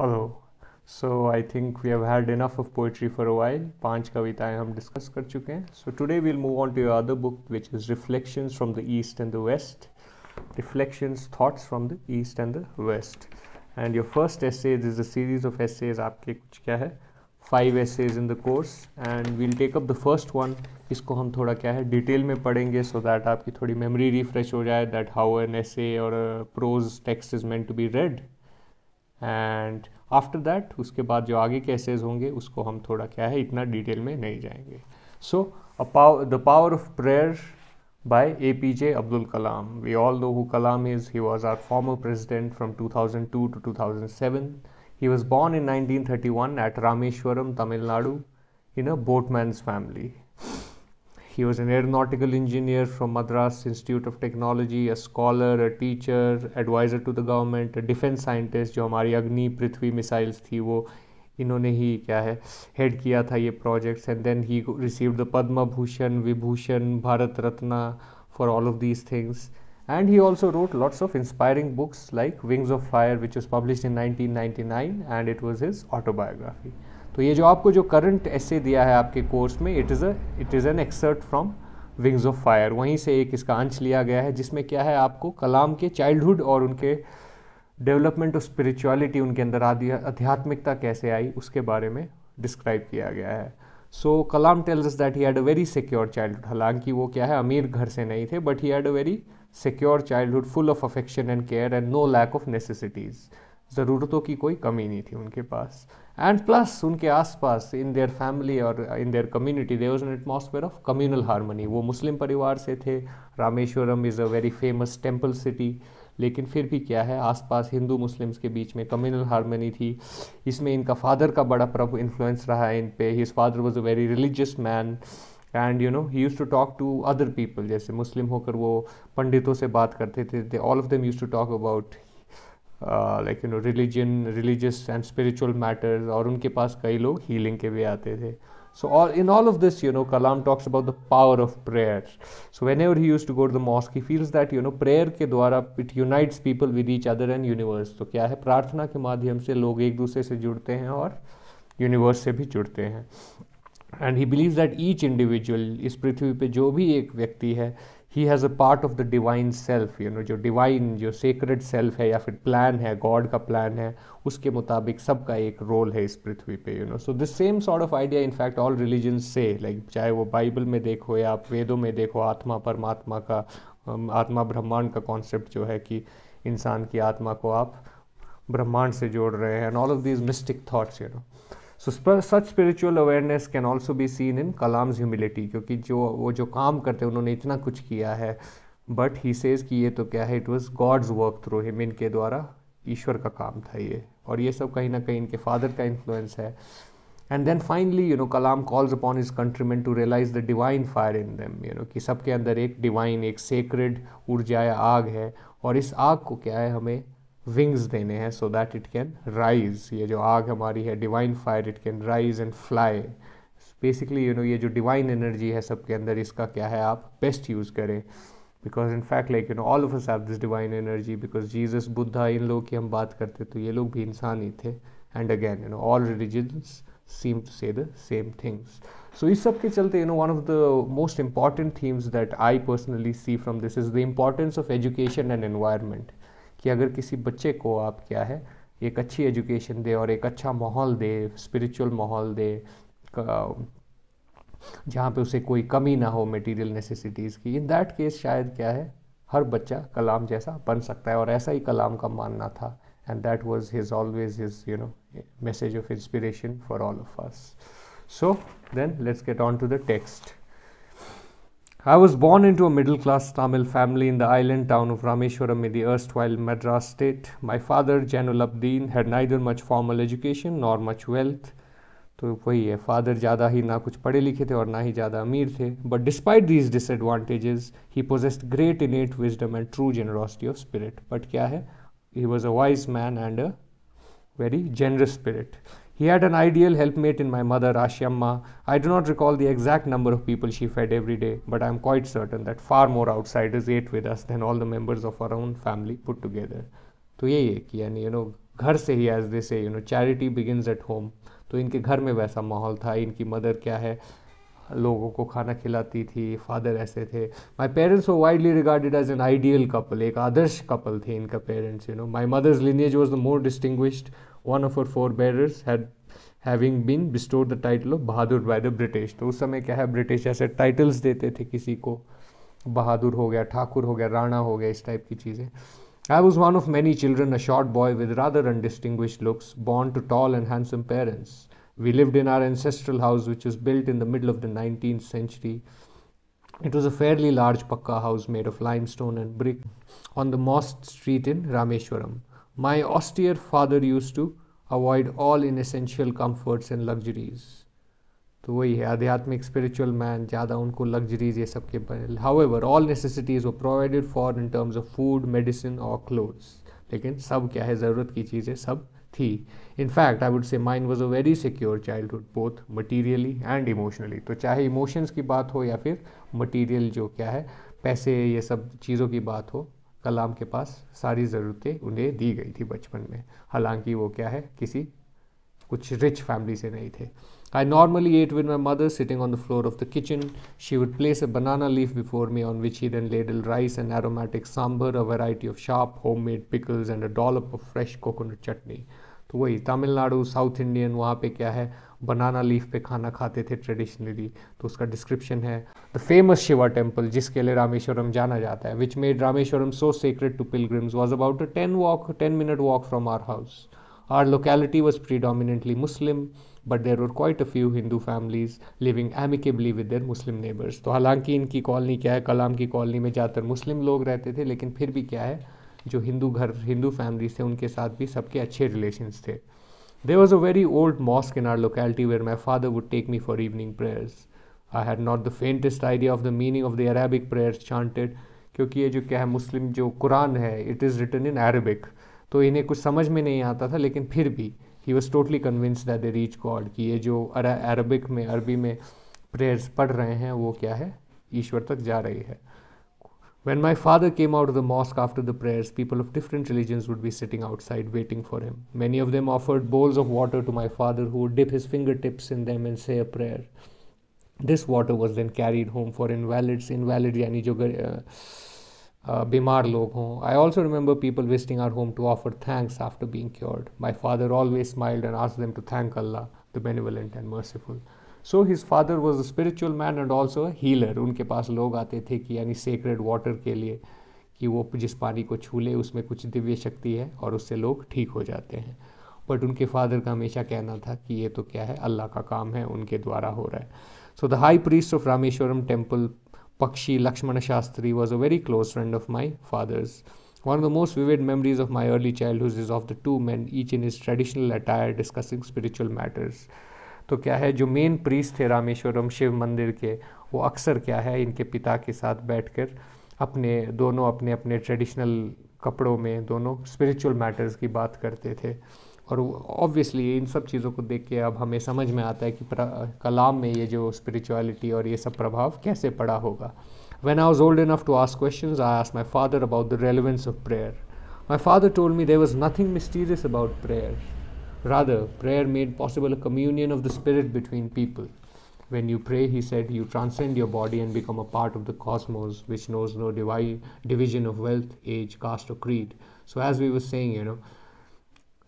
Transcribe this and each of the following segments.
Hello so I think we have had enough of poetry for a while पांच कविताएं हम discuss कर चुके हैं so today will move on to your other book which is reflections from the east and the west reflections thoughts from the east and the west and your first essays is a series of essays आपके कुछ क्या है five essays in the course and we'll take up the first one इसको हम थोड़ा क्या है detail में पढ़ेंगे सो so दैट आपकी थोड़ी मेमोरी रिफ्रेश हो जाए दैट हाउ एन एसे और prose text is meant to be read and after that उसके बाद जो आगे केसेस होंगे उसको हम थोड़ा क्या है इतना डिटेल में नहीं जाएंगे so a power the power of prayer by A P J Abdul Kalam we all know who Kalam is he was our former president from two thousand two to two thousand seven he was born in nineteen thirty one at Rameswaram Tamil Nadu in a boatman's family He was an aeronautical engineer from Madras Institute of Technology, a scholar, a teacher, advisor to the government, a defense scientist जो हमारी अग्नि पृथ्वी missiles थी वो इन्होंने ही क्या है head किया था ये projects and then he receive the Padma Bhushan Vibhushan Bharat Ratna for all of these things and he also wrote lots of inspiring books like Wings of Fire, which was published in 1999, and it was his autobiography. तो ये जो आपको जो current ऐसे दिया है आपके course में it is a it is an excerpt from wings of fire वहीं से एक इसका अंश लिया गया है जिसमें क्या है आपको कलाम के चाइल्डहुड और उनके डेवलपमेंट ऑफ स्पिरिचुअलिटी उनके अंदर आध्यात्मिकता कैसे आई उसके बारे में डिस्क्राइब किया गया है so Kalam tells that he had a very secure childhood हालांकि वो क्या है अमीर घर से नहीं थे but he had a very secure childhood full of affection and care and no lack of necessities ज़रूरतों की कोई कमी नहीं थी उनके पास एंड प्लस उनके आसपास इन देयर फैमिली और in their community there was an atmosphere of communal harmony वो मुस्लिम परिवार से थे Rameswaram is a very famous temple city लेकिन फिर भी क्या है आसपास हिंदू मुस्लिम्स के बीच में कम्युनल हारमोनी थी इसमें इनका फादर का बड़ा प्रभु इन्फ्लुएंस रहा है इन पे his father was a very religious man and you know he used to talk to other people जैसे मुस्लिम होकर वो पंडितों से बात करते थे they all of them used to talk about like you know religion religious and spiritual matters और उनके पास कई लोग हीलिंग के भी आते थे so all in all of this you know Kalam talks about the power of prayer so whenever he used to go the mosque he feels that you know prayer के द्वारा it unites people with each other and universe तो क्या है प्रार्थना के माध्यम से लोग एक दूसरे से जुड़ते हैं और यूनिवर्स से भी जुड़ते हैं and he believe that each individual इस पृथ्वी पर जो भी एक व्यक्ति है he has a part of the divine self you know जो डिवाइन जो सेक्रेड सेल्फ है या फिर प्लान है गॉड का प्लान है उसके मुताबिक सबका एक रोल है इस पृथ्वी पे you know so this same sort of idea in fact all religion से लाइक चाहे वो बाइबल में देखो या आप वेदों में देखो आत्मा परमात्मा का आत्मा ब्रह्मांड का कॉन्सेप्ट जो है कि इंसान की आत्मा को आप ब्रह्मांड से जोड़ रहे हैं and all of these mystic thoughts you know so such spiritual awareness can also be seen in Kalam's humility क्योंकि जो वो जो काम करते हैं उन्होंने इतना कुछ किया है बट ही सेज कि ये तो क्या है it was God's work through him इनके द्वारा ईश्वर का काम था ये और ये सब कहीं ना कहीं इनके फादर का इन्फ्लुएंस है and then finally you know Kalam calls upon his man to realise the divine fire in them you know कि सबके अंदर एक डिवाइन एक सेक्रेड ऊर्जा या आग है और इस आग को क्या है हमें विंग्स देने हैं so that it can rise ये जो आग हमारी है divine fire it can rise and fly basically you know ये जो डिवाइन एनर्जी है सबके अंदर इसका क्या है आप बेस्ट यूज़ करें because in fact like you know all of us have this divine energy because Jesus Buddha इन लोगों की हम बात करते तो ये लोग भी इंसान ही थे and again you know all religions to say the same things so इस सब के चलते you know one of the most important themes that I personally see from this is the importance of education and environment कि अगर किसी बच्चे को आप क्या है एक अच्छी एजुकेशन दे और एक अच्छा माहौल दे स्पिरिचुअल माहौल दे जहाँ पे उसे कोई कमी ना हो मटेरियल नेसेसिटीज़ की इन दैट केस शायद क्या है हर बच्चा कलाम जैसा बन सकता है और ऐसा ही कलाम का मानना था and that was his always his you know message of inspiration for all of us so then let's get on to the text I was born into a middle class Tamil family in the island town of Rameswaram in the erstwhile Madras state. My father, Janulabdeen, had neither much formal education nor much wealth. तो वही है father ज़्यादा ही ना कुछ पढ़े लिखे थे और ना ही ज़्यादा अमीर थे but despite these disadvantages he possessed great innate wisdom and true generosity of spirit but क्या है he was a wise man and a very generous spirit. He had an ideal helpmate in my mother, Ashyamma. I do not recall the exact number of people she fed every day, but I am quite certain that far more outsiders ate with us than all the members of our own family put together. तो यही है कि यानी you know घर से ही as they say you know charity begins at home तो इनके घर में वैसा माहौल था इनकी मदर क्या है लोगों को खाना खिलाती थी फादर ऐसे थे माई पेरेंट्स वो widely regarded as an ideal couple एक आदर्श कपल थे इनका parents you know my mother's lineage was the more distinguished one of our forebears had having been bestowed the title of Bahadur by the British तो उस समय क्या है British ऐसे टाइटल्स देते थे किसी को बहादुर हो गया ठाकुर हो गया राणा हो गया इस टाइप की चीज़ें I was one of many children a short boy with rather undistinguished looks born to tall and handsome parents We lived in our ancestral house, which was built in the middle of the 19th century. It was a fairly large pakka house made of limestone and brick on the Most Street in Rameshwaram. My austere father used to avoid all inessential comforts and luxuries. तो वही है आध्यात्मिक spiritual man ज़्यादा उनको luxuries ये सब के however all necessities वो provided for in terms of food medicine और क्लोथ्स लेकिन सब क्या है ज़रूरत की चीज़ें सब थी in fact I would say mine was a very secure childhood both materially and emotionally तो चाहे इमोशंस की बात हो या फिर मटीरियल जो क्या है पैसे ये सब चीज़ों की बात हो कलाम के पास सारी ज़रूरतें उन्हें दी गई थी बचपन में हालांकि वो क्या है किसी कुछ रिच फैमिली से नहीं थे I normally ate with my mother sitting on the floor of the kitchen. She would place a banana leaf before me on which she then ladled rice and aromatic sambar, a variety of sharp homemade pickles, and a dollop of fresh coconut chutney. तो वही Tamil Nadu south Indian वहाँ पे क्या है banana leaf पे खाना खाते थे ट्रेडिशनली तो उसका डिस्क्रिप्शन है द फेमस शिवा टेम्पल जिसके लिए रामेश्वरम जाना जाता है which made Rameswaram so sacred to pilgrims was about a ten walk ten minute walk from our house our locality was predominantly Muslim but there are quite a few Hindu families living amicably with their Muslim neighbours तो हालांकि इनकी colony क्या है कलाम की colony में ज़्यादातर मुस्लिम लोग रहते थे लेकिन फिर भी क्या है जो हिंदू घर हिंदू फैमिलीज थे उनके साथ भी सबके अच्छे रिलेशन थे there was a very old mosque in our locality where my father would take me for evening prayers I had not the faintest idea of the meaning of the Arabic prayers chanted क्योंकि ये जो क्या है मुस्लिम जो कुरान है it is written in Arabic तो इन्हें कुछ समझ में नहीं आता था लेकिन फिर भी he was totally convinced that they reach God कि ये जो अरबिक में अरबी में प्रेयर्स पढ़ रहे हैं वो क्या है ईश्वर तक जा रही है When my father came out of the mosque after the prayers, people of different religions would be sitting outside waiting for him. Many of them offered bowls of water to my father, who would dip his fingertips in them and say a prayer. This water was then carried home for invalids, invalid yani jo uh, uh, bimar log ho. I also remember people visiting our home to offer thanks after being cured. My father always smiled and asked them to thank Allah, the benevolent and merciful. So his father was a spiritual man and also healer उनके पास लोग आते थे कि यानी sacred water के लिए कि वो जिस पानी को छू ले उसमें कुछ दिव्य शक्ति है और उससे लोग ठीक हो जाते हैं बट उनके फादर का हमेशा कहना था कि ये तो क्या है अल्लाह का काम है उनके द्वारा हो रहा है so the high priest of Rameswaram temple Pakshi Lakshmana Shastri was a very close friend of my father's one of the most vivid memories of my early childhood is of the two men each in his traditional attire discussing spiritual matters तो क्या है जो main priests थे रामेश्वरम शिव मंदिर के वो अक्सर क्या है इनके पिता के साथ बैठकर अपने दोनों अपने अपने ट्रेडिशनल कपड़ों में दोनों स्पिरिचुअल मैटर्स की बात करते थे और ऑब्वियसली इन सब चीज़ों को देख के अब हमें समझ में आता है कि कलाम में ये जो स्पिरिचुअलिटी और ये सब प्रभाव कैसे पड़ा होगा when I was old enough to ask question I ask my father about the relevance of prayer my father told me there was nothing mysterious about prayer Rather, prayer made possible a communion of the Spirit between people. When you pray, he said, you transcend your body and become a part of the cosmos, which knows no divide, division of wealth, age, caste, or creed. So, as we were saying, you know,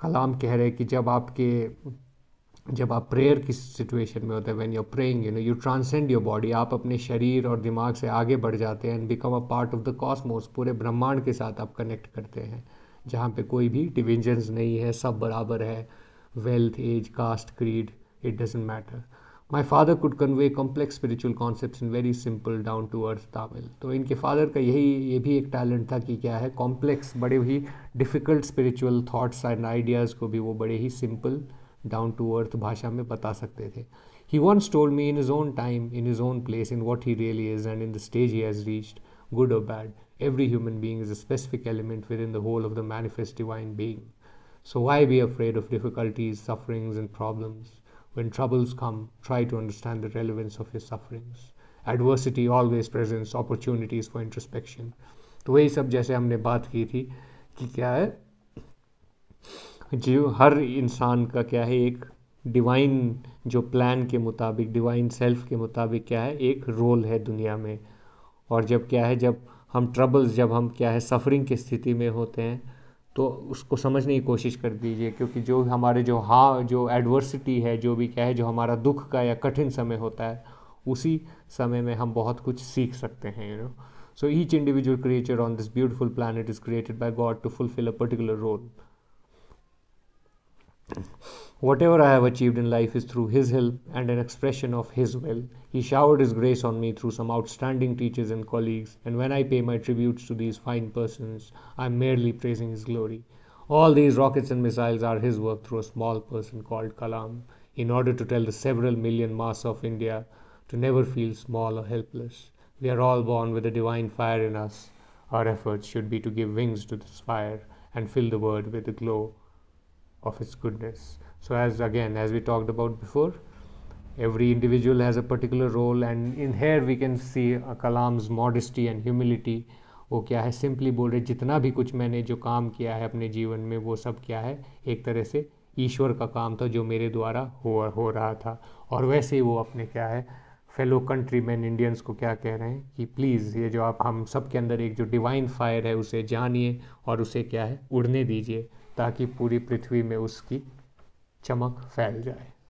Kalam कह रहे हैं कि जब आपके जब आप prayer की situation में होते हैं when you are praying you know you transcend your body आप अपने शरीर और दिमाग से आगे बढ़ जाते हैं and become a part of the cosmos पूरे ब्रह्मांड के साथ आप कनेक्ट करते हैं जहाँ पे कोई भी डिविजन्स नहीं है सब बराबर है wealth, age, caste, creed, it doesn't matter. My father could convey complex spiritual concepts in very simple, down to earth Tamil. So, in his father's talent tha ki kya hai? complex, bade difficult spiritual thoughts and ideas ko bhi simple, down to earth bhasha He once told me in his own time, in his own place, in what he really is and in the stage he has reached, good or bad, every human being is a specific element within the whole of the manifest divine being. So why be afraid of difficulties, sufferings, and problems? When troubles come, try to understand the relevance of your sufferings. Adversity always presents opportunities for introspection. तो वही सब जैसे हमने बात की थी कि क्या है जीव हर इंसान का क्या है एक डिवाइन जो प्लान के मुताबिक डिवाइन सेल्फ के मुताबिक क्या है एक रोल है दुनिया में और जब क्या है जब हम ट्रबल्स जब हम क्या है सफरिंग की स्थिति में होते हैं तो उसको समझने की कोशिश कर दीजिए क्योंकि जो हमारे जो हाँ जो एडवर्सिटी है जो भी क्या है जो हमारा दुख का या कठिन समय होता है उसी समय में हम बहुत कुछ सीख सकते हैं you know so each individual creature on this beautiful planet is created by God to fulfil a particular role Whatever I have achieved in life is through His help and an expression of His will. He showered His grace on me through some outstanding teachers and colleagues, and when I pay my tributes to these fine persons, I am merely praising His glory. All these rockets and missiles are His work through a small person called Kalam, in order to tell the several million mass of India to never feel small or helpless. We are all born with a divine fire in us. Our efforts should be to give wings to this fire and fill the world with the glow of its goodness. So, as again, as we talked about before, every individual has a particular role, and in here we can see a Kalam's modesty and humility. वो क्या है simply बोल रहे जितना भी कुछ मैंने जो काम किया है अपने जीवन में वो सब क्या है एक तरह से ईश्वर का काम था जो मेरे द्वारा हो हो रहा था और वैसे ही वो अपने क्या है फेलो कंट्री मैन इंडियंस को क्या कह रहे हैं कि प्लीज़ ये जो आप हम सब के अंदर एक जो डिवाइन फायर है उसे जानिए और उसे क्या है उड़ने दीजिए ताकि पूरी पृथ्वी में उसकी चमक फैल जाए